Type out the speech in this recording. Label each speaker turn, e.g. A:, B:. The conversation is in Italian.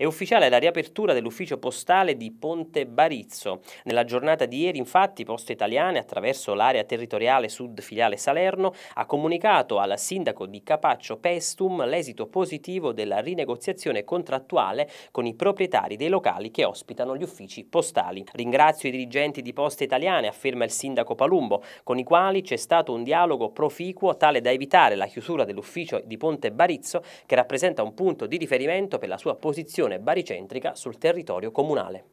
A: È ufficiale la riapertura dell'ufficio postale di Ponte Barizzo. Nella giornata di ieri, infatti, Poste Italiane, attraverso l'area territoriale sud filiale Salerno, ha comunicato al sindaco di Capaccio Pestum l'esito positivo della rinegoziazione contrattuale con i proprietari dei locali che ospitano gli uffici postali. Ringrazio i dirigenti di Poste Italiane, afferma il sindaco Palumbo, con i quali c'è stato un dialogo proficuo tale da evitare la chiusura dell'ufficio di Ponte Barizzo, che rappresenta un punto di riferimento per la sua posizione stazione baricentrica sul territorio comunale.